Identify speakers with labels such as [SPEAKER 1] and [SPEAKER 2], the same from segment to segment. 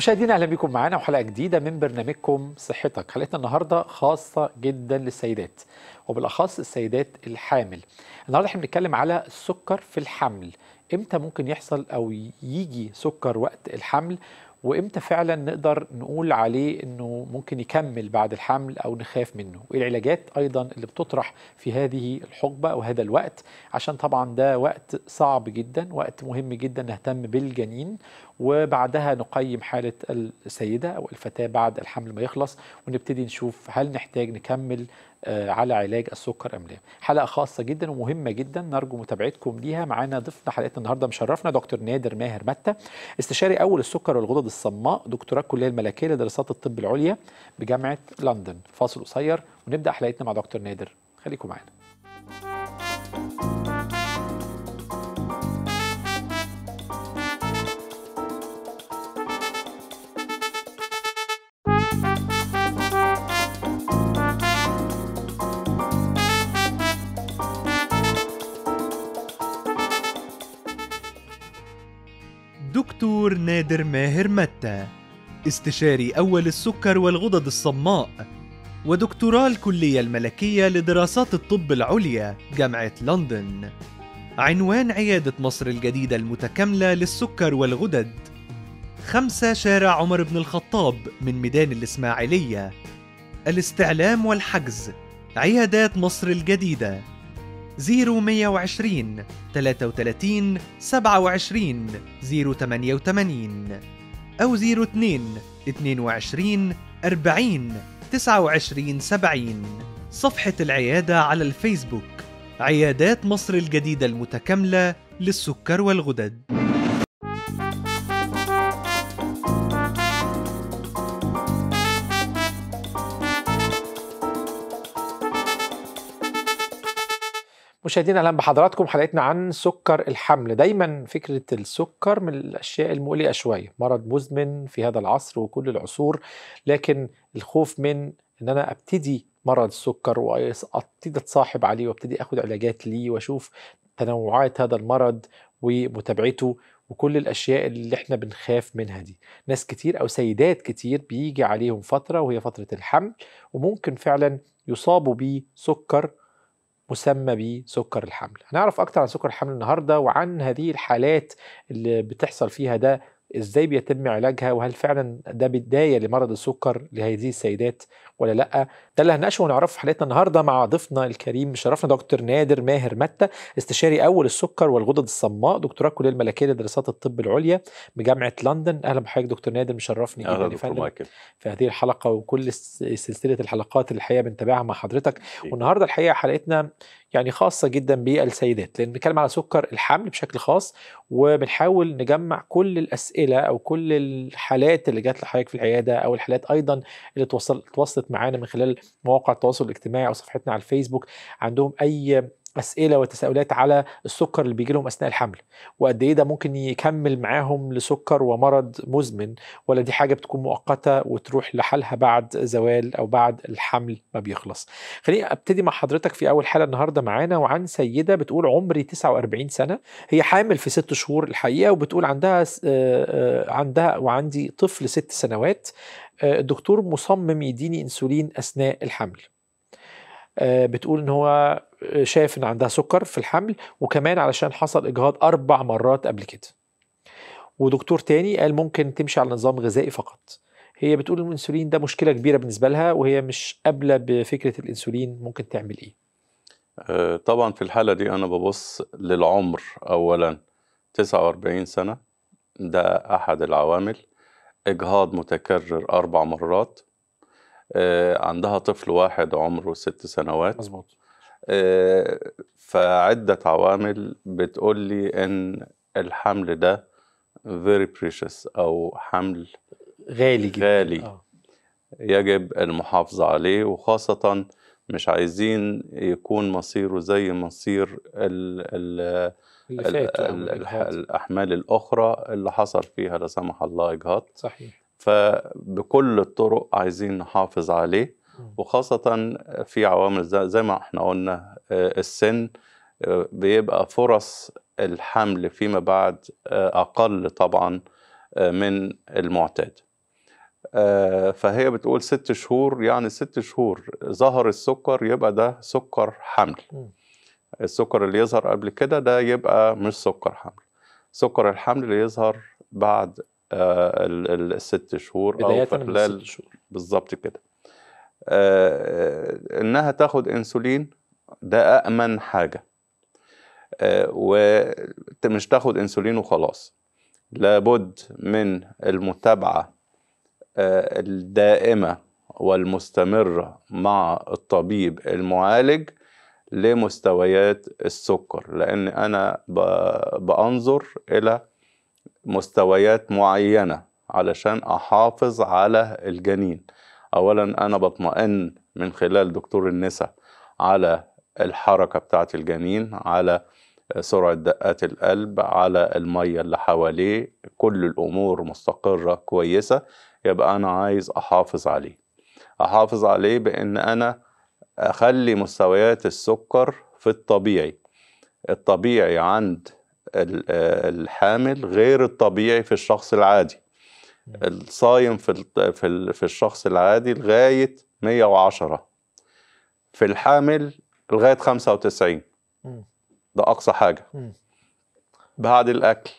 [SPEAKER 1] مشاهدينا اهلا بكم معانا وحلقه جديده من برنامجكم صحتك حلقتنا النهارده خاصه جدا للسيدات وبالاخص السيدات الحامل النهارده احنا بنتكلم على السكر في الحمل امتى ممكن يحصل او يجي سكر وقت الحمل وامتى فعلا نقدر نقول عليه انه ممكن يكمل بعد الحمل او نخاف منه إيه العلاجات ايضا اللي بتطرح في هذه الحقبه او هذا الوقت عشان طبعا ده وقت صعب جدا وقت مهم جدا نهتم بالجنين وبعدها نقيم حاله السيده او الفتاه بعد الحمل ما يخلص ونبتدي نشوف هل نحتاج نكمل آه، على علاج السكر أم لا حلقة خاصة جدا ومهمة جدا نرجو متابعتكم ليها معانا ضيفنا حلقتنا النهاردة مشرفنا دكتور نادر ماهر متى استشاري أول السكر والغدد الصماء دكتوراه الكلية الملكية لدراسات الطب العليا بجامعة لندن فاصل قصير ونبدأ حلقتنا مع دكتور نادر خليكم معانا الدكتور نادر ماهر متى استشاري أول السكر والغدد الصماء ودكتوراه الكلية الملكية لدراسات الطب العليا جامعة لندن عنوان عيادة مصر الجديدة المتكاملة للسكر والغدد خمسة شارع عمر بن الخطاب من ميدان الإسماعيلية الاستعلام والحجز عيادات مصر الجديدة 0120 33 27 088 أو 02 22 40 29 70 صفحة العيادة على الفيسبوك عيادات مصر الجديدة المتكاملة للسكر والغدد مشاهدينا اهلا بحضراتكم حلقتنا عن سكر الحمل دايما فكره السكر من الاشياء المقلقه شويه مرض مزمن في هذا العصر وكل العصور لكن الخوف من ان انا ابتدي مرض السكر وابتدي اتصاحب عليه وابتدي اخد علاجات ليه واشوف تنوعات هذا المرض ومتابعته وكل الاشياء اللي احنا بنخاف منها دي ناس كتير او سيدات كتير بيجي عليهم فتره وهي فتره الحمل وممكن فعلا يصابوا بسكر مسمى بسكر الحمل هنعرف أكتر عن سكر الحمل النهاردة وعن هذه الحالات اللي بتحصل فيها ده ازاي بيتم علاجها وهل فعلا ده بدايه لمرض السكر لهذه السيدات ولا لا ده اللي هنناقشه ونعرفه في حلقتنا النهارده مع ضيفنا الكريم شرفنا دكتور نادر ماهر متى استشاري اول السكر والغدد الصماء دكتوراه كليه الملكيه لدراسات الطب العليا بجامعه لندن اهلا بحضرتك دكتور نادر مشرفني اهلا دكتور مايكل في هذه الحلقه وكل سلسله الحلقات اللي الحقيقه بنتابعها مع حضرتك والنهارده الحقيقه حلقتنا يعني خاصه جدا بالسيدات لان بنتكلم على سكر الحمل بشكل خاص وبنحاول نجمع كل الاسئله او كل الحالات اللي جات لحضرتك في العياده او الحالات ايضا اللي توصل توصلت معانا من خلال مواقع التواصل الاجتماعي او صفحتنا على الفيسبوك عندهم اي اسئله وتساؤلات على السكر اللي بيجي لهم اثناء الحمل وقد ايه ده ممكن يكمل معاهم لسكر ومرض مزمن ولا دي حاجه بتكون مؤقته وتروح لحالها بعد زوال او بعد الحمل ما بيخلص خليني ابتدي مع حضرتك في اول حاله النهارده معانا وعن سيده بتقول عمري 49 سنه هي حامل في ست شهور الحقيقه وبتقول عندها آه، آه، عندها وعندي طفل ست سنوات آه، الدكتور مصمم يديني انسولين اثناء الحمل آه، بتقول ان هو آه، شاف ان عندها سكر في الحمل وكمان علشان حصل اجهاض اربع مرات قبل كده ودكتور تاني قال ممكن تمشي على نظام غذائي فقط هي بتقول الانسولين ده مشكله كبيره بالنسبه لها وهي مش قابله بفكره الانسولين ممكن تعمل ايه
[SPEAKER 2] آه، طبعا في الحاله دي انا ببص للعمر اولا 49 سنه ده احد العوامل اجهاض متكرر اربع مرات آه، عندها طفل واحد عمره ست سنوات مظبوط آه، فعدة عوامل بتقول لي إن الحمل ده very precious أو حمل غالي جدا غالي آه. يجب المحافظة عليه وخاصة مش عايزين يكون مصيره زي مصير ال ال اللي فات الأحمال الأخرى اللي حصل فيها لا سمح الله إجهاض صحيح فبكل الطرق عايزين نحافظ عليه وخاصة في عوامل زي ما احنا قلنا آه، السن آه، بيبقى فرص الحمل فيما بعد آه، أقل طبعا من المعتاد فهي بتقول ست شهور يعني ست شهور ظهر السكر يبقى ده سكر حمل السكر اللي يظهر قبل كده ده يبقى مش سكر حمل سكر الحمل اللي يظهر بعد آه، الست شهور بداية او في خلال بالظبط كده آه، آه، انها تاخد انسولين ده امن حاجه ومش تاخد انسولين وخلاص لابد من المتابعه الدائمه والمستمره مع الطبيب المعالج لمستويات السكر لان انا بانظر الى مستويات معينة علشان أحافظ على الجنين أولا أنا بطمئن من خلال دكتور النساء على الحركة بتاعة الجنين على سرعة دقات القلب على المية اللي حواليه كل الأمور مستقرة كويسة يبقى أنا عايز أحافظ عليه أحافظ عليه بأن أنا أخلي مستويات السكر في الطبيعي الطبيعي عند الحامل غير الطبيعي في الشخص العادي الصايم في في في الشخص العادي لغايه 110 في الحامل لغايه 95 ده اقصى حاجه بعد الاكل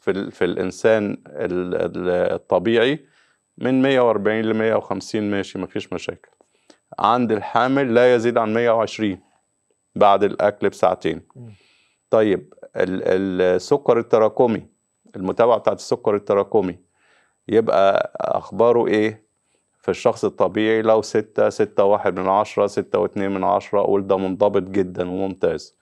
[SPEAKER 2] في في الانسان الطبيعي من 140 ل 150 ماشي مفيش مشاكل عند الحامل لا يزيد عن 120 بعد الاكل بساعتين طيب السكر التراكمي المتابعه بتاعت السكر التراكمي يبقى اخباره ايه في الشخص الطبيعي لو ستة ستة واحد من عشرة ستة واتنين من عشرة أقول ده منضبط جدا وممتاز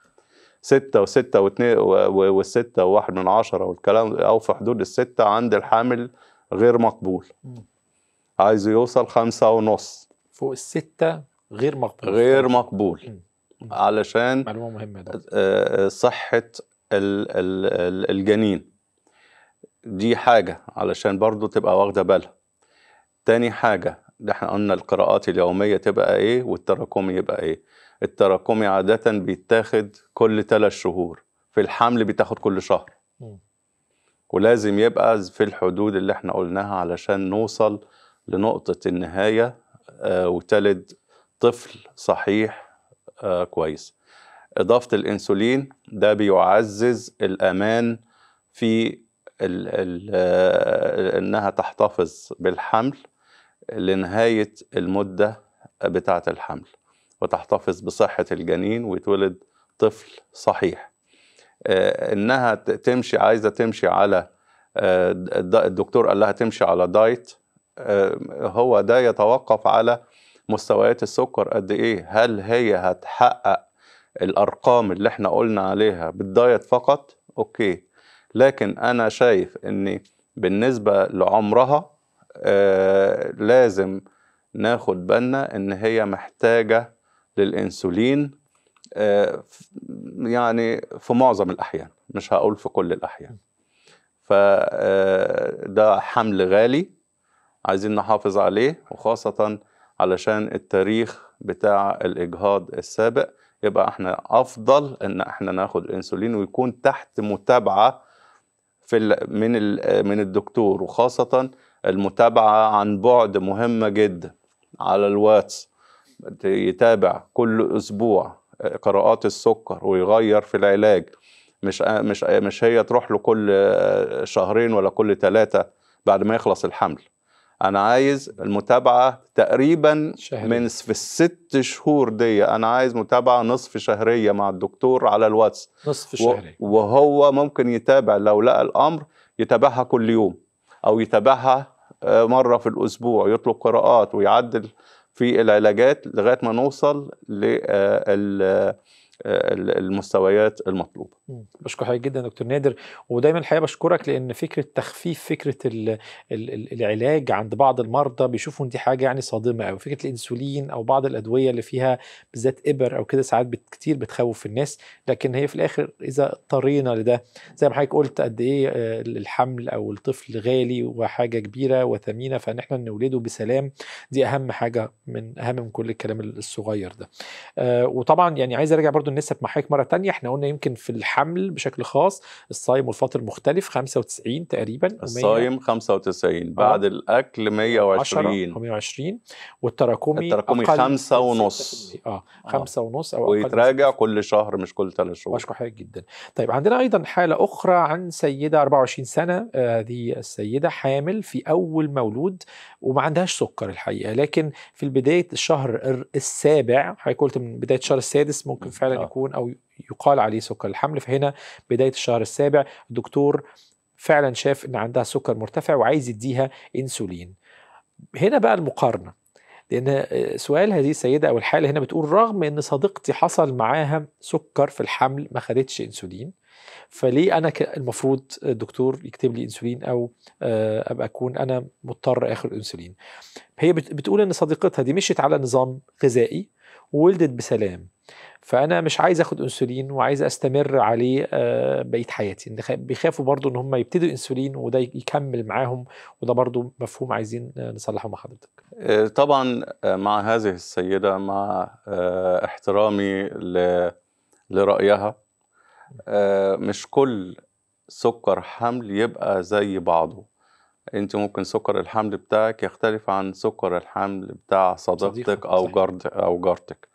[SPEAKER 2] ستة وستة واتنين وستة وواحد من عشرة والكلام أو في حدود الستة عند الحامل غير مقبول عايزه يوصل خمسة ونص
[SPEAKER 1] فوق الستة غير مقبول
[SPEAKER 2] غير مقبول علشان معلومة مهمة ده. آه، آه، صحة الجنين دي حاجة علشان برضو تبقى واخدة بالها تاني حاجة ده احنا قلنا القراءات اليومية تبقى ايه والتراكمي يبقى ايه التراكمي عادة بيتاخد كل ثلاث شهور في الحمل بيتاخد كل شهر ولازم يبقى في الحدود اللي احنا قلناها علشان نوصل لنقطة النهاية آه، وتلد طفل صحيح آه، كويس إضافة الإنسولين ده بيعزز الأمان في الـ الـ آه، إنها تحتفظ بالحمل لنهاية المدة بتاعة الحمل وتحتفظ بصحة الجنين ويتولد طفل صحيح آه، إنها تمشي عايزة تمشي على آه، الدكتور قال لها تمشي على دايت هو ده يتوقف على مستويات السكر قد ايه هل هي هتحقق الارقام اللي احنا قلنا عليها بالدايت فقط اوكي لكن انا شايف ان بالنسبه لعمرها آه لازم ناخد بالنا ان هي محتاجه للانسولين آه يعني في معظم الاحيان مش هقول في كل الاحيان فده آه، حمل غالي عايزين نحافظ عليه وخاصه علشان التاريخ بتاع الاجهاض السابق يبقى احنا افضل ان احنا ناخد الانسولين ويكون تحت متابعه في من من الدكتور وخاصه المتابعه عن بعد مهمه جدا على الواتس يتابع كل اسبوع قراءات السكر ويغير في العلاج مش مش مش هي تروح له كل شهرين ولا كل ثلاثه بعد ما يخلص الحمل انا عايز المتابعه تقريبا شهرية. من في الست شهور دي انا عايز متابعه نصف شهريه مع الدكتور على الواتس نصف شهريه وهو ممكن يتابع لو لقى الامر يتابعها كل يوم او يتابعها آه، مره في الاسبوع يطلب قراءات ويعدل في العلاجات لغايه ما نوصل لل آه، المستويات المطلوبه.
[SPEAKER 1] بشكر حضرتك جدا دكتور نادر ودايما الحقيقه بشكرك لان فكره تخفيف فكره الـ الـ العلاج عند بعض المرضى بيشوفوا ان دي حاجه يعني صادمه قوي فكره الانسولين او بعض الادويه اللي فيها بالذات ابر او كده ساعات كتير بتخوف الناس لكن هي في الاخر اذا اضطرينا لده زي ما حضرتك قلت قد ايه آه، الحمل او الطفل غالي وحاجه كبيره وثمينه فان احنا نولده بسلام دي اهم حاجه من اهم من كل الكلام الصغير ده. آه، وطبعا يعني عايز ارجع برضو النسب مع حضرتك مره تانية احنا قلنا يمكن في الحمل بشكل خاص الصايم والفطر مختلف 95 تقريبا الصايم
[SPEAKER 2] 95 آه. بعد الاكل 120
[SPEAKER 1] 120 والتراكمي التراكمي 5
[SPEAKER 2] ونص
[SPEAKER 1] اه 5 آه. ونص او ويتراجع
[SPEAKER 2] كل شهر مش كل ثلاث شهور بشكر
[SPEAKER 1] حضرتك جدا طيب عندنا ايضا حاله اخرى عن سيده 24 سنه آه، هذه آه السيده حامل في اول مولود وما عندهاش سكر الحقيقه لكن في بدايه الشهر السابع حضرتك قلت من بدايه الشهر السادس ممكن فعلا آه. يكون او يقال عليه سكر الحمل فهنا بدايه الشهر السابع الدكتور فعلا شاف ان عندها سكر مرتفع وعايز يديها انسولين هنا بقى المقارنه لان سؤال هذه السيده او الحاله هنا بتقول رغم ان صديقتي حصل معاها سكر في الحمل ما خدتش انسولين فليه انا المفروض الدكتور يكتب لي انسولين او آه، ابقى اكون انا مضطر اخد انسولين هي بتقول ان صديقتها دي مشيت على نظام غذائي وولدت بسلام فانا مش عايز اخد انسولين وعايز استمر عليه آه، بقيه حياتي بيخافوا برضو ان هم يبتدوا انسولين وده يكمل معاهم وده برضو مفهوم عايزين نصلحه مع حضرتك
[SPEAKER 2] آه، طبعا مع هذه السيده مع احترامي لرايها آه، مش كل سكر حمل يبقى زي بعضه انت ممكن سكر الحمل بتاعك يختلف عن سكر الحمل بتاع صديقتك او جارد او جارتك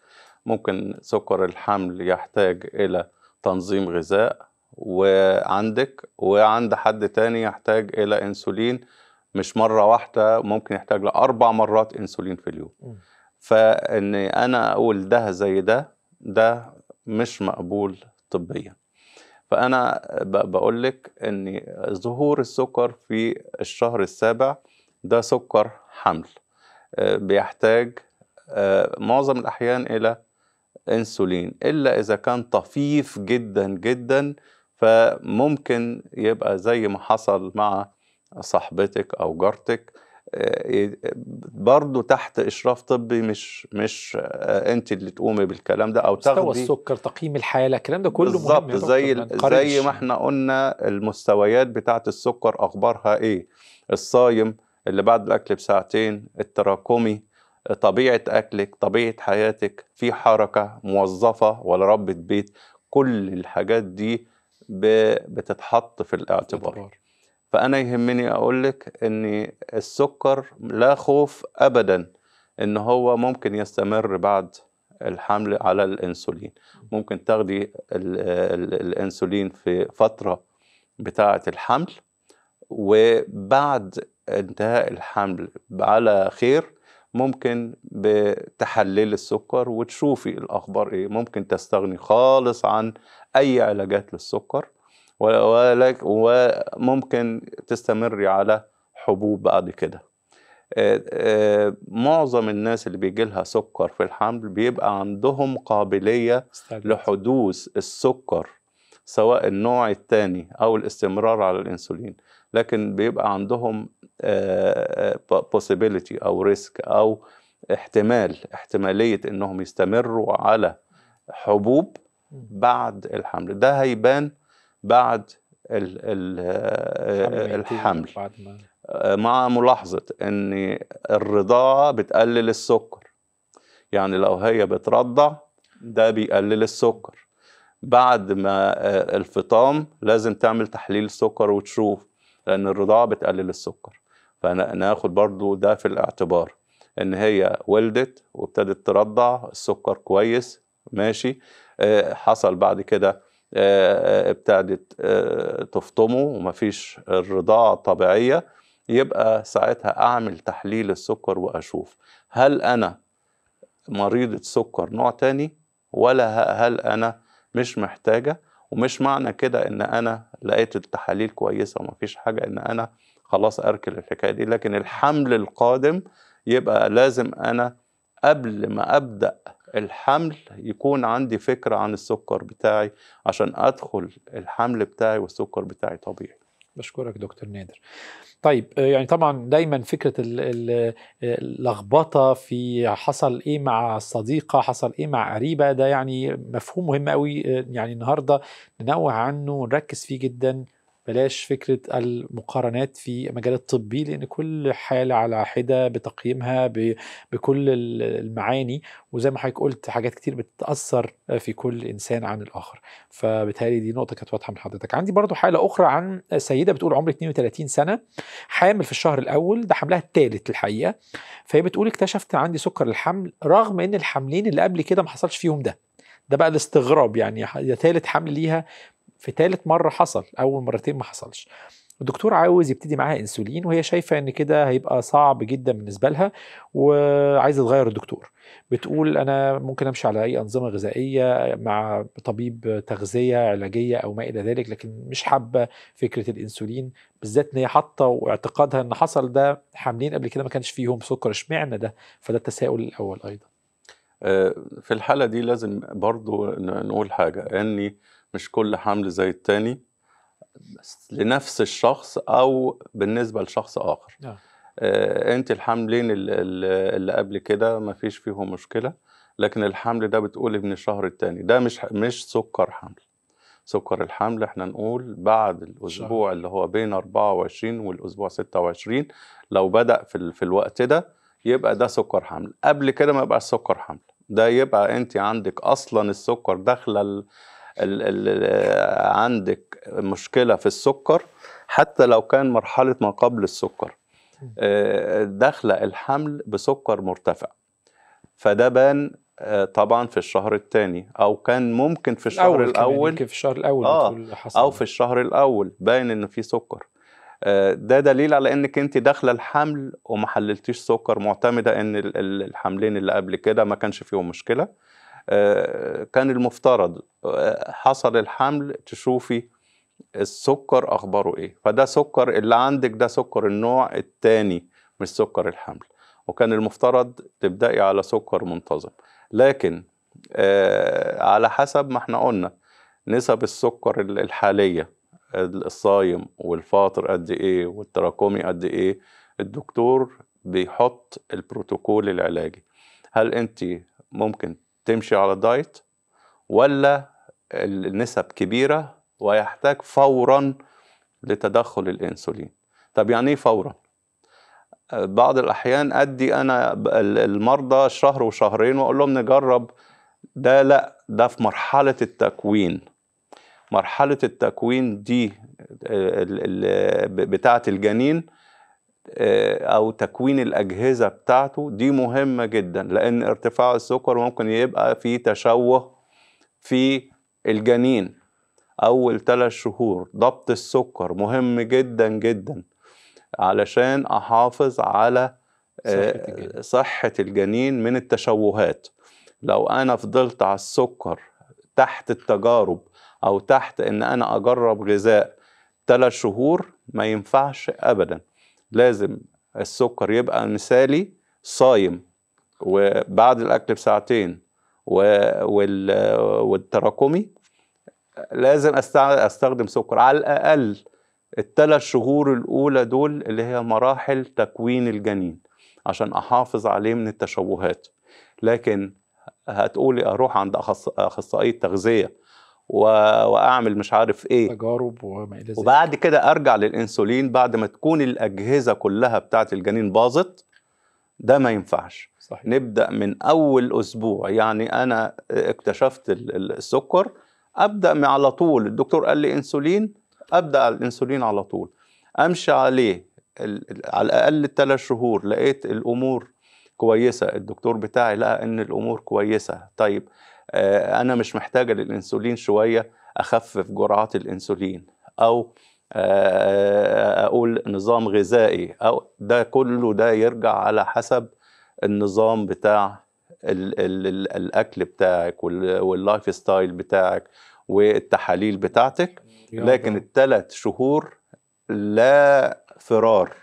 [SPEAKER 2] ممكن سكر الحمل يحتاج الى تنظيم غذاء وعندك وعند حد تاني يحتاج الى انسولين مش مره واحده ممكن يحتاج لاربع مرات انسولين في اليوم فاني فان انا اقول ده زي ده ده مش مقبول طبيا فأنا بقول لك إن ظهور السكر في الشهر السابع ده سكر حمل آه، بيحتاج آه، معظم الأحيان إلى انسولين إلا إذا كان طفيف جدا جدا فممكن يبقى زي ما حصل مع صاحبتك أو جارتك برضه تحت اشراف طبي مش مش آه، انت اللي تقومي بالكلام ده او تاخدي مستوى
[SPEAKER 1] السكر تقييم الحاله الكلام ده كله بالظبط زي زي ما
[SPEAKER 2] احنا قلنا المستويات بتاعه السكر اخبارها ايه الصايم اللي بعد الاكل بساعتين التراكمي طبيعه اكلك طبيعه حياتك في حركه موظفه ولا ربة بيت كل الحاجات دي بتتحط في الاعتبار فأنا يهمني أقولك إن السكر لا خوف أبدا إن هو ممكن يستمر بعد الحمل على الانسولين ممكن تاخدي الانسولين في فتره بتاعه الحمل وبعد انتهاء الحمل على خير ممكن بتحليل السكر وتشوفي الاخبار ايه ممكن تستغني خالص عن اي علاجات للسكر وممكن تستمري على حبوب بعد كده آه، آه، معظم الناس اللي بيجي لها سكر في الحمل بيبقى عندهم قابلية لحدوث السكر سواء النوع الثاني أو الاستمرار على الأنسولين لكن بيبقى عندهم آه، possibility أو ريسك أو احتمال احتمالية إنهم يستمروا على حبوب بعد الحمل ده هيبان بعد الحمل آه، آه، مع ملاحظة أن الرضاعة بتقلل السكر يعني لو هي بترضع ده بيقلل السكر بعد ما آه، الفطام لازم تعمل تحليل سكر وتشوف لأن الرضاعة بتقلل السكر فناخد برضو ده في الاعتبار ان هي ولدت وابتدت ترضع السكر كويس ماشي حصل بعد كده آه، آه، ابتدت آه، تفطمه ومفيش الرضاعة طبيعية يبقى ساعتها أعمل تحليل السكر وأشوف هل أنا مريضة سكر نوع تاني ولا هل أنا مش محتاجة ومش معنى كده إن أنا لقيت التحاليل كويسة ومفيش حاجة إن أنا خلاص أركل الحكاية دي لكن الحمل القادم يبقى لازم أنا قبل ما أبدأ الحمل يكون عندي فكرة عن السكر بتاعي عشان أدخل الحمل بتاعي والسكر بتاعي طبيعي
[SPEAKER 1] بشكرك دكتور نادر طيب آه، يعني طبعا دايما فكرة آه، اللخبطة في حصل ايه مع الصديقة حصل ايه مع قريبة ده يعني مفهوم مهم قوي آه، يعني النهاردة ننوه عنه ونركز فيه جدا بلاش فكرة المقارنات في مجال الطبي لأن كل حالة على حدة بتقييمها بكل المعاني وزي ما حضرتك قلت حاجات كتير بتتأثر في كل إنسان عن الآخر فبالتالي دي نقطة كانت واضحة من حضرتك عندي برضو حالة أخرى عن سيدة بتقول عمري 32 سنة حامل في الشهر الأول ده حملها الثالث الحقيقة فهي بتقول اكتشفت عندي سكر الحمل رغم إن الحملين اللي قبل كده ما حصلش فيهم ده ده بقى الاستغراب يعني يا ثالث حمل ليها في ثالث مره حصل اول مرتين ما حصلش الدكتور عاوز يبتدي معاها انسولين وهي شايفه ان كده هيبقى صعب جدا بالنسبه لها وعايزه تغير الدكتور بتقول انا ممكن امشي على اي انظمه غذائيه مع طبيب تغذيه علاجيه او ما الى ذلك لكن مش حابه فكره الانسولين بالذات ان هي حاطه واعتقادها ان حصل ده حاملين قبل كده ما كانش فيهم سكر اشمعنى ده فده التساؤل الاول ايضا
[SPEAKER 2] آه، في الحاله دي لازم برضو نقول حاجه اني يعني مش كل حمل زي التاني لنفس الشخص او بالنسبه لشخص اخر yeah. آه. آه انت الحملين اللي قبل كده ما فيش فيهم مشكله لكن الحمل ده بتقولي من الشهر الثاني ده مش مش سكر حمل سكر الحمل احنا نقول بعد الاسبوع اللي هو بين 24 والاسبوع 26 لو بدا في, في الوقت ده يبقى ده سكر حمل قبل كده ما يبقى سكر حمل ده يبقى انت عندك اصلا السكر داخله عندك مشكله في السكر حتى لو كان مرحله ما قبل السكر آه، داخله الحمل بسكر مرتفع فده بان آه، طبعا في الشهر الثاني او كان ممكن في الشهر الاول ممكن في الشهر الاول آه او في الشهر الاول باين ان في سكر آه، ده دليل على انك انت داخله الحمل وما حللتيش سكر معتمده ان الحملين اللي قبل كده ما كانش فيهم مشكله آه، كان المفترض آه، حصل الحمل تشوفي السكر اخباره ايه فده سكر اللي عندك ده سكر النوع الثاني مش سكر الحمل وكان المفترض تبداي على سكر منتظم لكن آه على حسب ما احنا قلنا نسب السكر الحاليه الصايم والفاطر قد ايه والتراكمي قد ايه الدكتور بيحط البروتوكول العلاجي هل انت ممكن تمشي على دايت ولا النسب كبيرة ويحتاج فورا لتدخل الانسولين طب يعني ايه فورا آه، بعض الاحيان ادي انا المرضى شهر وشهرين واقول لهم نجرب ده لا ده في مرحله التكوين مرحله التكوين دي آه، بتاعه الجنين آه، او تكوين الاجهزه بتاعته دي مهمه جدا لان ارتفاع السكر ممكن يبقى في تشوه في الجنين اول ثلاث شهور ضبط السكر مهم جدا جدا علشان احافظ على آه، صحة, الجنين من التشوهات لو انا فضلت على السكر تحت التجارب او تحت ان انا اجرب غذاء ثلاث شهور ما ينفعش ابدا لازم السكر يبقى مثالي صايم وبعد الاكل بساعتين والتراكمي لازم استخدم سكر على الاقل الثلاث شهور الاولى دول اللي هي مراحل تكوين الجنين عشان احافظ عليه من التشوهات لكن هتقولي اروح عند اخصائي التغذيه و... واعمل مش عارف ايه
[SPEAKER 1] تجارب وما الى ذلك وبعد
[SPEAKER 2] كده ارجع للانسولين بعد ما تكون الاجهزه كلها بتاعه الجنين باظت ده ما ينفعش صحيح. نبدا من اول اسبوع يعني انا اكتشفت السكر ابدا على طول الدكتور قال لي انسولين ابدا على الانسولين على طول امشي عليه على الاقل ثلاث شهور لقيت الامور كويسه الدكتور بتاعي لقى ان الامور كويسه طيب آه، انا مش محتاجه للانسولين شويه اخفف جرعات الانسولين او آه، آه، اقول نظام غذائي او ده كله ده يرجع على حسب النظام بتاع الـ الـ الـ الاكل بتاعك واللايف ستايل بتاعك والتحاليل بتاعتك لكن الثلاث شهور لا فرار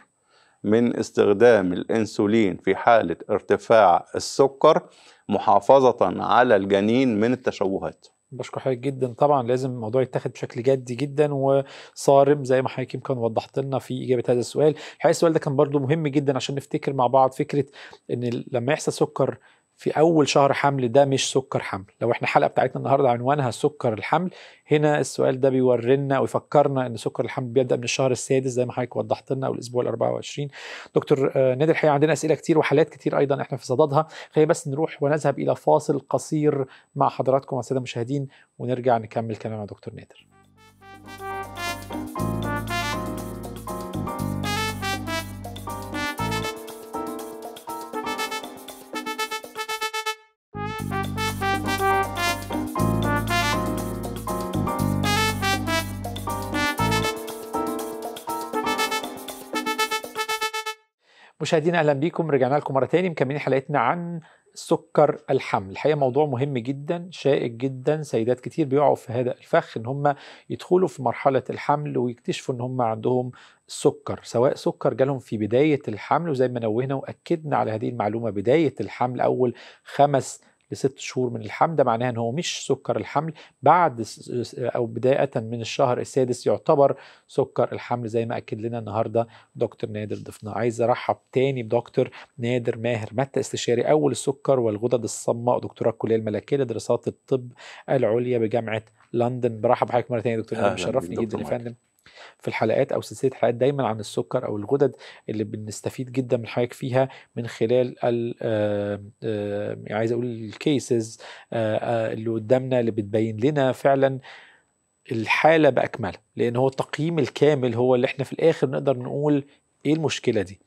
[SPEAKER 2] من استخدام الانسولين في حاله ارتفاع السكر محافظه على الجنين من التشوهات
[SPEAKER 1] بشكر حضرتك جدا طبعا لازم الموضوع يتاخد بشكل جدي جدا وصارم زي ما حضرتك يمكن وضحت لنا في اجابه هذا السؤال الحقيقه السؤال ده كان برضو مهم جدا عشان نفتكر مع بعض فكره ان لما يحصل سكر في اول شهر حمل ده مش سكر حمل لو احنا الحلقه بتاعتنا النهارده عنوانها سكر الحمل هنا السؤال ده بيورينا ويفكرنا ان سكر الحمل بيبدا من الشهر السادس زي ما حضرتك وضحت لنا او الاسبوع ال 24 دكتور آه، نادر الحقيقه عندنا اسئله كتير وحالات كتير ايضا احنا في صددها خلينا بس نروح ونذهب الى فاصل قصير مع حضراتكم الساده المشاهدين ونرجع نكمل كلامنا دكتور نادر مشاهدينا اهلا بيكم رجعنا لكم مره تاني مكملين حلقتنا عن سكر الحمل الحقيقه موضوع مهم جدا شائك جدا سيدات كتير بيقعوا في هذا الفخ ان هم يدخلوا في مرحله الحمل ويكتشفوا ان هم عندهم سكر سواء سكر جالهم في بدايه الحمل وزي ما نوهنا واكدنا على هذه المعلومه بدايه الحمل اول خمس لست شهور من الحمل ده معناها ان هو مش سكر الحمل بعد او بدايه من الشهر السادس يعتبر سكر الحمل زي ما اكد لنا النهارده دكتور نادر ضفنا عايز ارحب تاني بدكتور نادر ماهر متى استشاري اول السكر والغدد الصماء دكتوره الكليه الملكيه لدراسات الطب العليا بجامعه لندن برحب بحضرتك مره ثانيه دكتور نادر مشرفني جدا يا فندم في الحلقات او سلسله حلقات دايما عن السكر او الغدد اللي بنستفيد جدا من حضرتك فيها من خلال ال يعني عايز اقول الكيسز آه، آه، اللي قدامنا اللي بتبين لنا فعلا الحاله باكملها لان هو التقييم الكامل هو اللي احنا في الاخر نقدر نقول ايه المشكله دي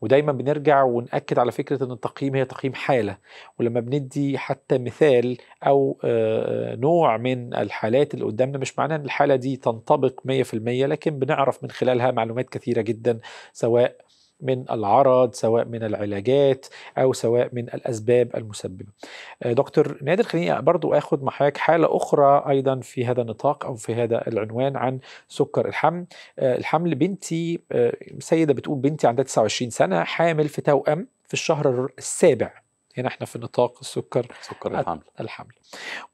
[SPEAKER 1] ودايما بنرجع ونأكد على فكرة أن التقييم هي تقييم حالة ولما بندي حتى مثال أو آه، آه، نوع من الحالات اللي قدامنا مش معناه أن الحالة دي تنطبق 100% لكن بنعرف من خلالها معلومات كثيرة جدا سواء من العرض سواء من العلاجات او سواء من الاسباب المسببه آه، دكتور نادر خليني برضو اخد مع حاله اخرى ايضا في هذا النطاق او في هذا العنوان عن سكر الحمل آه، الحمل بنتي آه، سيده بتقول بنتي عندها 29 سنه حامل في توأم في الشهر السابع هنا احنا في نطاق السكر سكر الحمل الحمل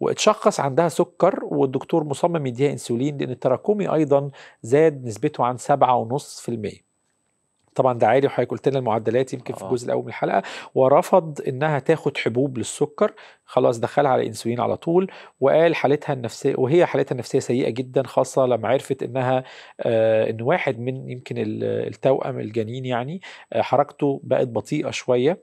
[SPEAKER 1] واتشخص عندها سكر والدكتور مصمم يديها انسولين لان التراكمي ايضا زاد نسبته عن 7.5% طبعا ده عالي وحضرتك قلت لنا المعدلات يمكن في آه. الجزء الاول من الحلقه ورفض انها تاخد حبوب للسكر خلاص دخلها على انسولين على طول وقال حالتها النفسيه وهي حالتها النفسيه سيئه جدا خاصه لما عرفت انها آه ان واحد من يمكن التوأم الجنين يعني آه حركته بقت بطيئه شويه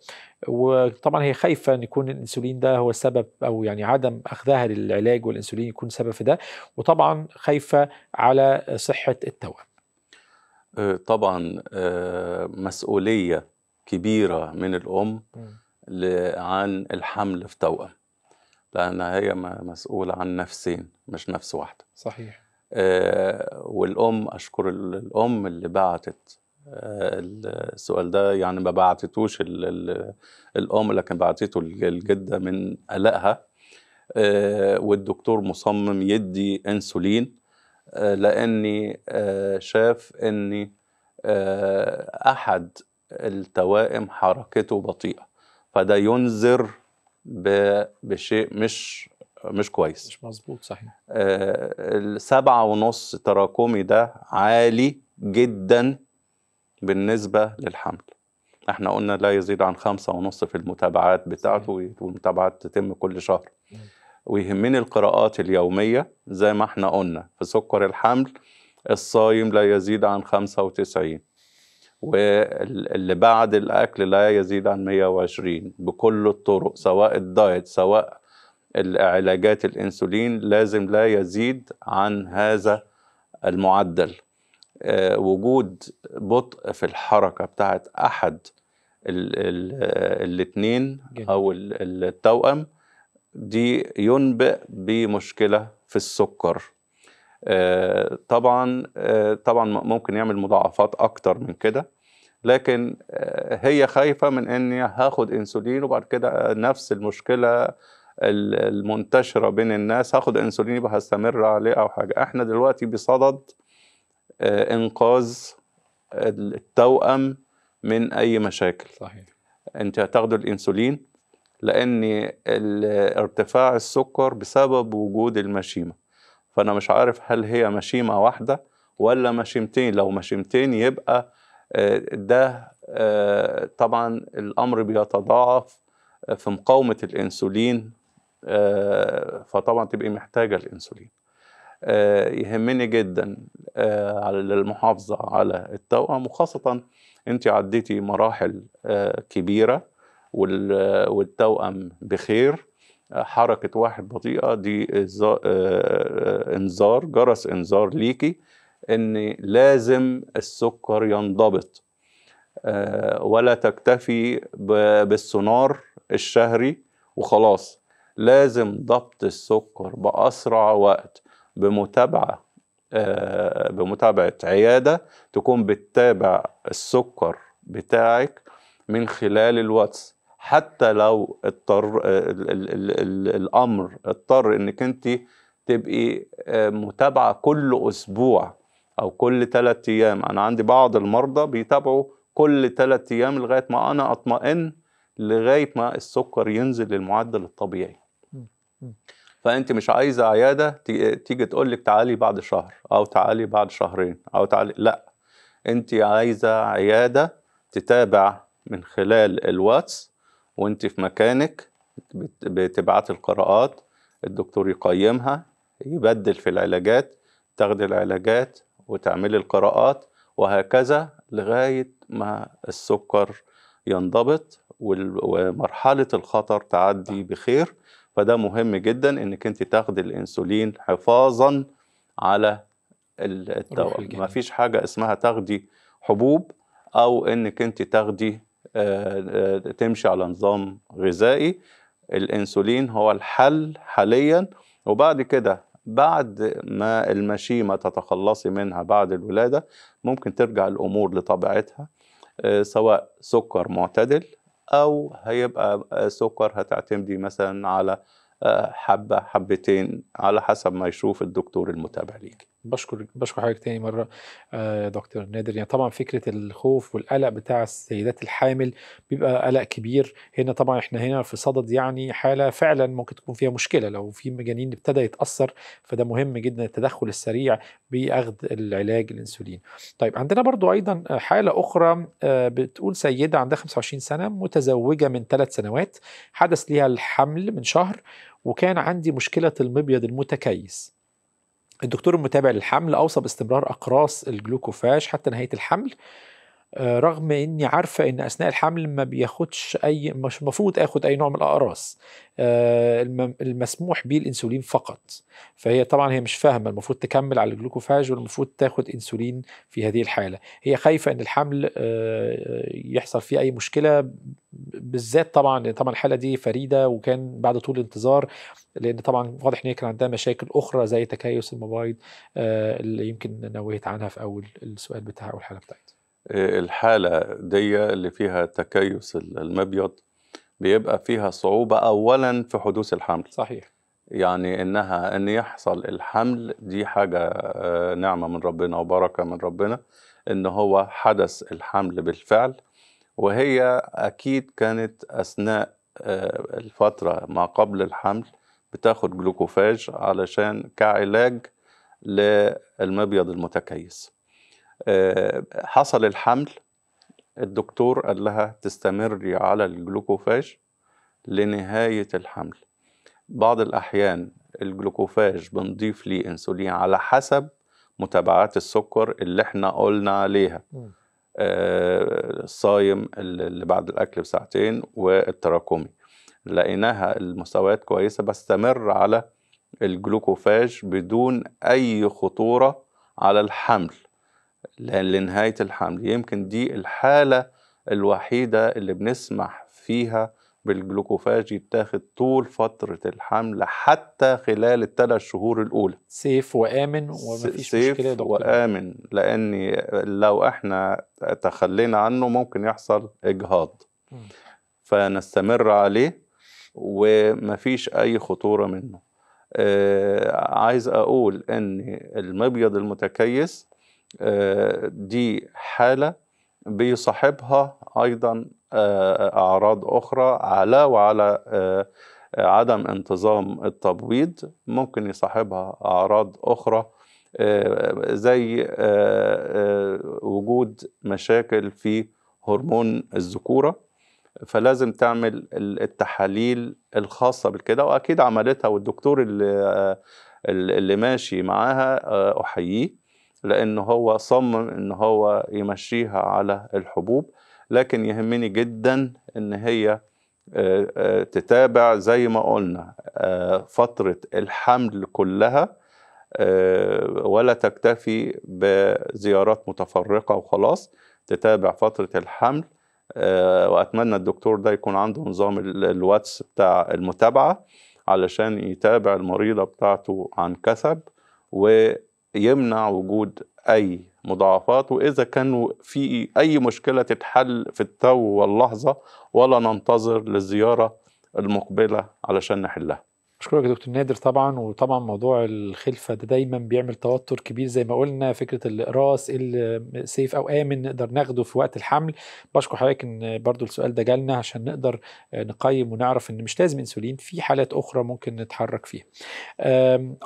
[SPEAKER 1] وطبعا هي خايفه ان يكون الانسولين ده هو السبب او يعني عدم اخذها للعلاج والانسولين يكون سبب في ده وطبعا خايفه على صحه التوأم
[SPEAKER 2] طبعا آه، مسؤولية كبيرة من الأم عن الحمل في توأم لأن هي مسؤولة عن نفسين مش نفس واحدة صحيح آه، والأم أشكر الأم اللي بعتت آه، السؤال ده يعني ما بعتتوش الأم لكن بعتته الجدة من قلقها والدكتور مصمم يدي أنسولين آه، لاني آه، شاف ان آه، احد التوائم حركته بطيئه فده ينذر بشيء مش مش
[SPEAKER 1] كويس مش مظبوط صحيح
[SPEAKER 2] السبعة ونص تراكمي ده عالي جدا بالنسبة للحمل احنا قلنا لا يزيد عن خمسة ونص في المتابعات بتاعته والمتابعات تتم كل شهر ويهمني القراءات اليومية زي ما احنا قلنا في سكر الحمل الصايم لا يزيد عن 95 واللي بعد الأكل لا يزيد عن 120 بكل الطرق سواء الدايت سواء العلاجات الإنسولين لازم لا يزيد عن هذا المعدل آه، وجود بطء في الحركة بتاعت أحد الاثنين أو التوأم دي ينبئ بمشكلة في السكر آه، طبعا آه، طبعا ممكن يعمل مضاعفات أكتر من كده لكن آه، هي خايفة من أني هاخد أنسولين وبعد كده نفس المشكلة المنتشرة بين الناس هاخد أنسولين يبقى هستمر عليه أو حاجة احنا دلوقتي بصدد إنقاذ التوأم من أي مشاكل صحيح أنت هتاخدوا الأنسولين لأن ارتفاع السكر بسبب وجود المشيمة فأنا مش عارف هل هي مشيمة واحدة ولا مشيمتين لو مشيمتين يبقى آه، ده آه، طبعا الأمر بيتضاعف في مقاومة الإنسولين آه، فطبعا تبقي محتاجة الإنسولين يهمني جدا على المحافظة على التوأم وخاصة أنت عديتي مراحل كبيرة والتوأم بخير حركة واحد بطيئة دي آه، آه، إنذار جرس إنذار ليكي إن لازم السكر ينضبط آه، ولا تكتفي بالسونار الشهري وخلاص لازم ضبط السكر بأسرع وقت بمتابعة بمتابعة عيادة تكون بتتابع السكر بتاعك من خلال الواتس حتى لو اضطر الامر اضطر انك انت تبقي آه، متابعه كل اسبوع او كل ثلاث ايام انا عندي بعض المرضى بيتابعوا كل ثلاث ايام لغايه ما انا اطمئن لغايه ما السكر ينزل للمعدل الطبيعي فانت مش عايزه عياده تيجي تقول لك تعالي بعد شهر او تعالي بعد شهرين او تعالي لا انت عايزه عياده تتابع من خلال الواتس وانت في مكانك بتبعت القراءات الدكتور يقيمها يبدل في العلاجات تاخدي العلاجات وتعملي القراءات وهكذا لغاية ما السكر ينضبط ومرحلة الخطر تعدي بخير فده مهم جدا انك انت تاخدي الانسولين حفاظا على الدواء مفيش حاجة اسمها تاخدي حبوب او انك انت تاخدي تمشي على نظام غذائي الانسولين هو الحل حاليا وبعد كده بعد ما المشيمة تتخلصي منها بعد الولادة ممكن ترجع الأمور لطبيعتها آه، سواء سكر معتدل أو هيبقى آه، سكر هتعتمدي مثلا على آه، حبة حبتين على حسب ما يشوف الدكتور المتابع ليكي
[SPEAKER 1] بشكر بشكر حضرتك تاني مره آه، دكتور نادر يعني طبعا فكره الخوف والقلق بتاع السيدات الحامل بيبقى قلق كبير هنا طبعا احنا هنا في صدد يعني حاله فعلا ممكن تكون فيها مشكله لو في مجانين ابتدى يتاثر فده مهم جدا التدخل السريع باخذ العلاج الانسولين. طيب عندنا برضو ايضا حاله اخرى آه، بتقول سيده عندها 25 سنه متزوجه من ثلاث سنوات حدث ليها الحمل من شهر وكان عندي مشكله المبيض المتكيس الدكتور المتابع للحمل أوصى باستمرار أقراص الجلوكوفاج حتى نهاية الحمل آه، رغم اني عارفه ان اثناء الحمل ما بياخدش اي مش المفروض اخد اي نوع من الاقراص آه، المسموح بيه الانسولين فقط فهي طبعا هي مش فاهمه المفروض تكمل على الجلوكوفاج والمفروض تاخد انسولين في هذه الحاله هي خايفه ان الحمل آه، يحصل فيه اي مشكله بالذات طبعا طبعا الحاله دي فريده وكان بعد طول انتظار لان طبعا واضح ان هي كان عندها مشاكل اخرى زي تكيس المبايض اللي يمكن نوهت عنها في اول السؤال بتاع او الحاله بتاعتي
[SPEAKER 2] الحالة دي اللي فيها تكيس المبيض بيبقى فيها صعوبة أولا في حدوث الحمل صحيح يعني إنها إن يحصل الحمل دي حاجة آه، نعمة من ربنا وبركة من ربنا إن هو حدث الحمل بالفعل وهي أكيد كانت أثناء آه، الفترة ما قبل الحمل بتاخد جلوكوفاج علشان كعلاج للمبيض المتكيس آه، حصل الحمل الدكتور قال لها تستمري على الجلوكوفاج لنهاية الحمل بعض الأحيان الجلوكوفاج بنضيف ليه انسولين على حسب متابعات السكر اللي احنا قلنا عليها آه، الصايم اللي بعد الأكل بساعتين والتراكمي لقيناها المستويات كويسة بستمر على الجلوكوفاج بدون أي خطورة على الحمل لنهاية الحمل يمكن دي الحالة الوحيدة اللي بنسمح فيها بالجلوكوفاج يتاخد طول فترة الحمل حتى خلال الثلاث شهور الأولى سيف وآمن ومفيش سيف مشكلة يا دكتور وآمن لأن لو احنا تخلينا عنه ممكن يحصل إجهاض فنستمر عليه ومفيش أي خطورة منه آه، عايز أقول أن المبيض المتكيس دي حالة بيصاحبها أيضا آه، آه، أعراض أخرى علاوة وعلى آه، عدم انتظام التبويض ممكن يصاحبها أعراض أخرى زي وجود مشاكل في هرمون الذكورة فلازم تعمل التحاليل الخاصة بالكده وأكيد عملتها والدكتور اللي, اللي ماشي معاها أحييه لأنه هو صمم إن هو يمشيها على الحبوب لكن يهمني جدا إن هي آه، آه، تتابع زي ما قلنا آه، فترة الحمل كلها ولا تكتفي بزيارات متفرقة وخلاص تتابع فترة الحمل وأتمنى الدكتور ده يكون عنده نظام الواتس بتاع المتابعة علشان يتابع المريضة بتاعته عن كثب و يمنع وجود اي مضاعفات واذا كان في اي مشكله تتحل في التو واللحظه ولا ننتظر للزياره المقبله علشان نحلها
[SPEAKER 1] بشكرك يا دكتور نادر طبعا وطبعا موضوع الخلفه ده دايما بيعمل توتر كبير زي ما قلنا فكره الاقراص السيف او امن نقدر ناخده في وقت الحمل بشكر حضرتك ان برضو السؤال ده جالنا عشان نقدر نقيم ونعرف ان مش لازم انسولين في حالات اخرى ممكن نتحرك فيها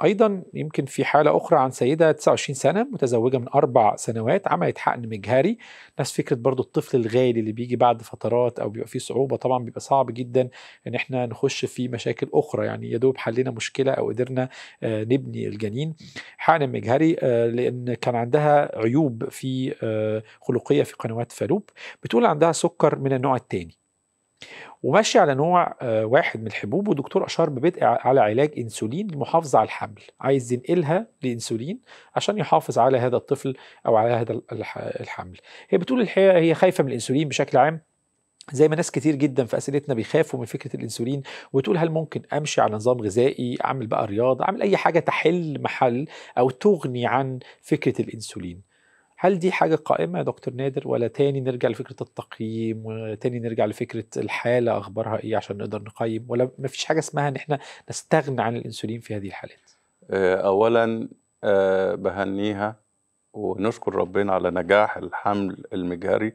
[SPEAKER 1] ايضا يمكن في حاله اخرى عن سيده 29 سنه متزوجه من اربع سنوات عملت حقن مجهري نفس فكره برضو الطفل الغالي اللي بيجي بعد فترات او بيبقى فيه صعوبه طبعا بيبقى صعب جدا ان احنا نخش في مشاكل اخرى يعني يا دوب حلينا مشكله او قدرنا آه، نبني الجنين حقن مجهري آه، لان كان عندها عيوب في آه، خلقيه في قنوات فالوب بتقول عندها سكر من النوع الثاني وماشي على نوع واحد من الحبوب ودكتور اشار ببدء على علاج انسولين للمحافظه على الحمل عايز ينقلها لانسولين عشان يحافظ على هذا الطفل او على هذا الحمل هي بتقول الحقيقه هي خايفه من الانسولين بشكل عام زي ما ناس كتير جدا في اسئلتنا بيخافوا من فكره الانسولين وتقول هل ممكن امشي على نظام غذائي اعمل بقى رياضه اعمل اي حاجه تحل محل او تغني عن فكره الانسولين هل دي حاجه قائمه يا دكتور نادر ولا تاني نرجع لفكره التقييم وتاني نرجع لفكره الحاله اخبارها ايه عشان نقدر نقيم ولا مفيش حاجه اسمها ان احنا نستغنى عن الانسولين في هذه الحالات
[SPEAKER 2] آه، اولا آه، بهنيها ونشكر ربنا على نجاح الحمل المجهري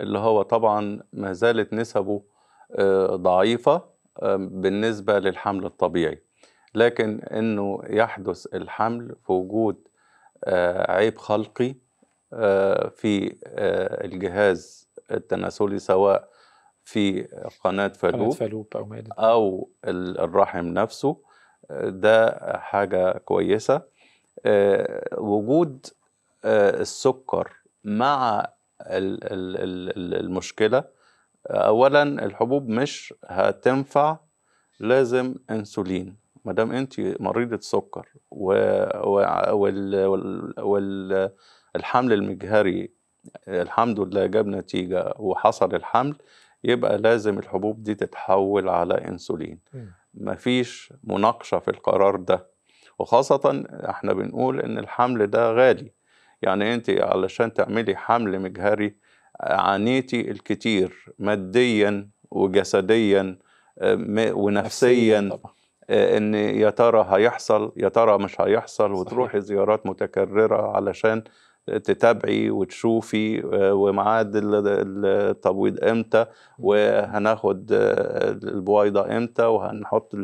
[SPEAKER 2] اللي هو طبعا ما زالت نسبه آه، ضعيفة آه، بالنسبة للحمل الطبيعي لكن انه يحدث الحمل في وجود آه، عيب خلقي في الجهاز التناسلي سواء في قناة فالوب, فالوب أو, أو الرحم نفسه ده حاجة كويسة وجود السكر مع المشكله اولا الحبوب مش هتنفع لازم انسولين ما دام انت مريضه سكر والحمل المجهري الحمد لله جاب نتيجه وحصل الحمل يبقى لازم الحبوب دي تتحول على انسولين مفيش مناقشه في القرار ده وخاصه احنا بنقول ان الحمل ده غالي يعني انت علشان تعملي حمل مجهري عانيتي الكثير ماديا وجسديا ونفسيا آه، ان يا ترى هيحصل يا ترى مش هيحصل وتروحي زيارات متكرره علشان تتابعي وتشوفي آه، وميعاد التبويض امتى وهناخد آه، البويضه امتى وهنحط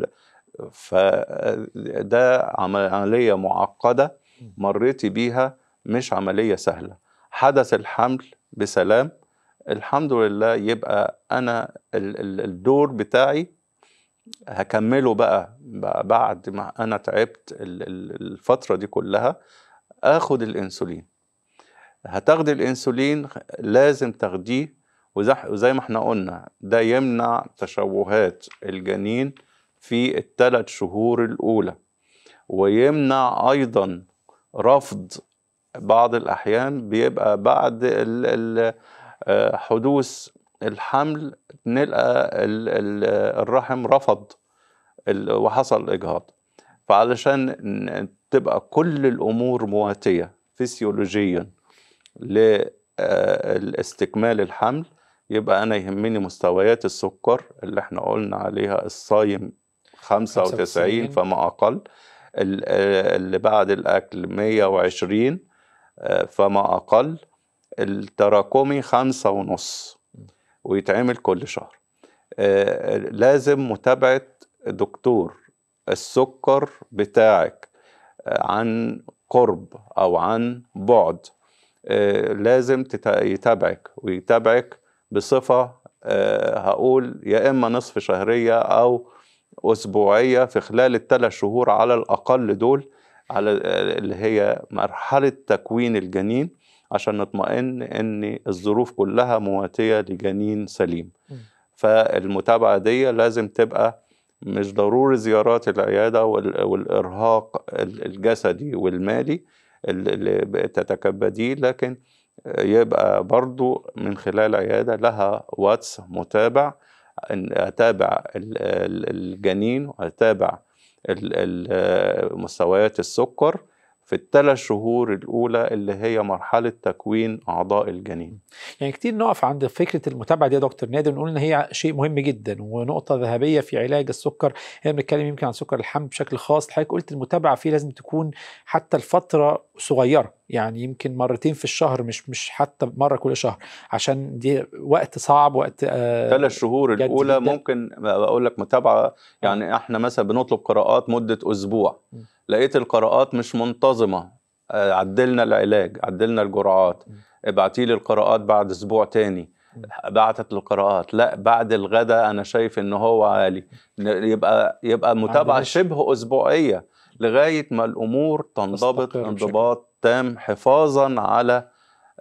[SPEAKER 2] فده عمليه معقده مريتي بيها مش عملية سهلة حدث الحمل بسلام الحمد لله يبقى أنا الدور بتاعي هكمله بقى, بعد ما أنا تعبت الفترة دي كلها آخد الإنسولين هتاخدي الإنسولين لازم تاخديه وزي ما احنا قلنا ده يمنع تشوهات الجنين في الثلاث شهور الأولى ويمنع أيضا رفض بعض الأحيان بيبقى بعد آه، حدوث الحمل نلقى الرحم رفض وحصل إجهاض فعلشان تبقى كل الأمور مواتية فسيولوجيا لاستكمال آه، الحمل يبقى أنا يهمني مستويات السكر اللي احنا قلنا عليها الصايم 95 فما أقل آه، اللي بعد الأكل 120 فما أقل التراكمي خمسة ونص ويتعمل كل شهر آه، لازم متابعة دكتور السكر بتاعك آه، عن قرب أو عن بعد آه، لازم يتابعك ويتابعك بصفة هقول يا إما نصف شهرية أو أسبوعية في خلال الثلاث شهور على الأقل دول على اللي هي مرحله تكوين الجنين عشان نطمئن ان الظروف كلها مواتيه لجنين سليم فالمتابعه دي لازم تبقى مش ضروري زيارات العياده والارهاق الجسدي والمالي اللي تتكبديه لكن يبقى برضو من خلال عيادة لها واتس متابع أتابع الجنين وأتابع آه، مستويات السكر في الثلاث شهور الأولى اللي هي مرحلة تكوين أعضاء الجنين
[SPEAKER 1] يعني كتير نقف عند فكرة المتابعة دي يا دكتور نادر نقول إن هي شيء مهم جدا ونقطة ذهبية في علاج السكر هنا بنتكلم يمكن عن سكر الحمل بشكل خاص حضرتك قلت المتابعة فيه لازم تكون حتى الفترة صغيرة يعني يمكن مرتين في الشهر مش مش حتى مره كل شهر عشان دي وقت صعب وقت آه ثلاث
[SPEAKER 2] شهور الاولى ممكن اقول لك متابعه آه. يعني احنا مثلا بنطلب قراءات مده اسبوع م. لقيت القراءات مش منتظمه آه، عدلنا العلاج عدلنا الجرعات ابعتي لي القراءات بعد اسبوع تاني بعتت القراءات لا بعد الغداء انا شايف ان هو عالي يبقى يبقى متابعه شبه اسبوعيه لغايه ما الامور تنضبط انضباط تام حفاظا على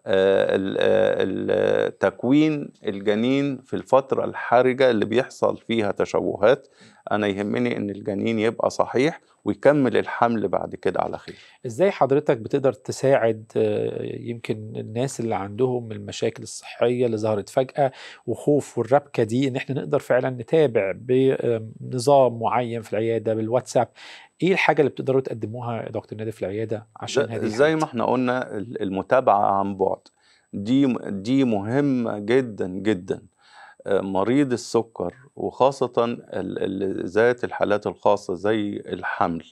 [SPEAKER 2] آه، آه، تكوين الجنين في الفترة الحرجة اللي بيحصل فيها تشوهات أنا يهمني إن الجنين يبقى صحيح ويكمل الحمل بعد كده على خير
[SPEAKER 1] إزاي حضرتك بتقدر تساعد آه، يمكن الناس اللي عندهم المشاكل الصحية اللي ظهرت فجأة وخوف والربكة دي إن إحنا نقدر فعلا نتابع بنظام معين في العيادة بالواتساب ايه الحاجه اللي بتقدروا تقدموها يا دكتور نادي في العياده عشان هذه زي ما
[SPEAKER 2] احنا قلنا المتابعه عن بعد دي دي مهمه جدا جدا آه، مريض السكر وخاصة ذات الحالات الخاصة زي الحمل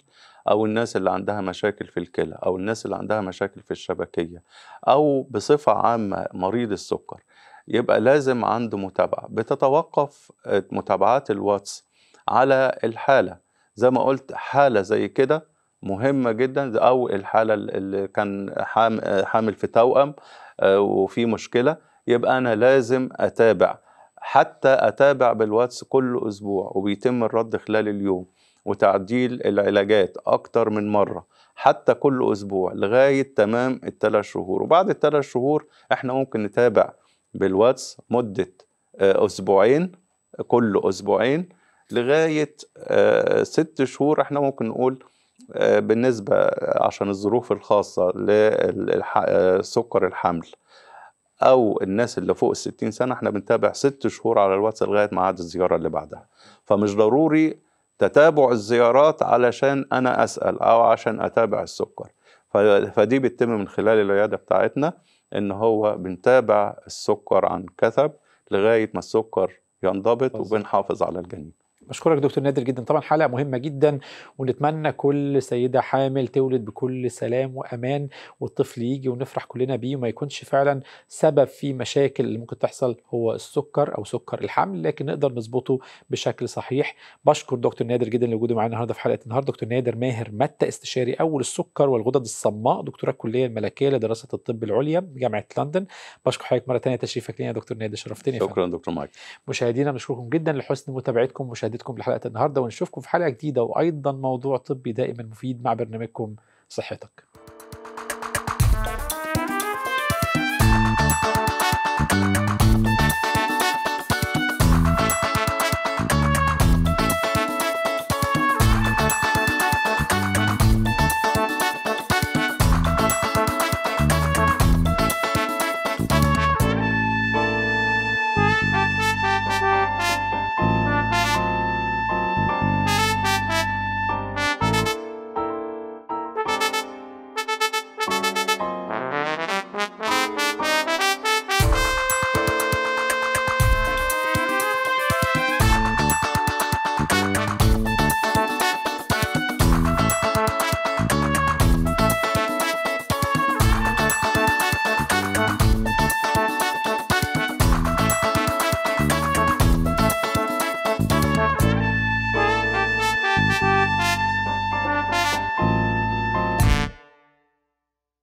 [SPEAKER 2] أو الناس اللي عندها مشاكل في الكلى أو الناس اللي عندها مشاكل في الشبكية أو بصفة عامة مريض السكر يبقى لازم عنده متابعة بتتوقف آه، متابعات الواتس على الحالة زي ما قلت حالة زي كده مهمة جدا أو الحالة اللي كان حامل في توأم آه، وفي مشكلة يبقى أنا لازم أتابع حتى أتابع بالواتس كل أسبوع وبيتم الرد خلال اليوم وتعديل العلاجات أكتر من مرة حتى كل أسبوع لغاية تمام الثلاث شهور وبعد الثلاث شهور إحنا ممكن نتابع بالواتس مدة آه، أسبوعين كل أسبوعين لغايه آه، ست شهور احنا ممكن نقول آه، بالنسبه آه، عشان الظروف الخاصه لسكر الحمل او الناس اللي فوق ال 60 سنه احنا بنتابع ست شهور على الواتس لغايه ميعاد الزياره اللي بعدها فمش ضروري تتابع الزيارات علشان انا اسال او عشان اتابع السكر فدي بتتم من خلال العياده بتاعتنا ان هو بنتابع السكر عن كثب لغايه ما السكر ينضبط وبنحافظ على الجنين
[SPEAKER 1] بشكرك دكتور نادر جدا طبعا حلقه مهمه جدا ونتمنى كل سيده حامل تولد بكل سلام وامان والطفل يجي ونفرح كلنا بيه وما يكونش فعلا سبب في مشاكل اللي ممكن تحصل هو السكر او سكر الحمل لكن نقدر نظبطه بشكل صحيح بشكر دكتور نادر جدا لوجوده معانا النهارده في حلقه النهارده دكتور نادر ماهر متى استشاري اول السكر والغدد الصماء دكتوره الكليه الملكيه لدراسه الطب العليا جامعه لندن بشكر حضرتك مره ثانيه تشريفك لنا يا دكتور نادر شرفتني شكرا فهم. دكتور مايك مشاهدينا بشكركم جدا لحسن متابعتكم مشاهدتكم وقتكم لحلقه النهارده ونشوفكم في حلقه جديده وايضا موضوع طبي دائما مفيد مع برنامجكم صحتك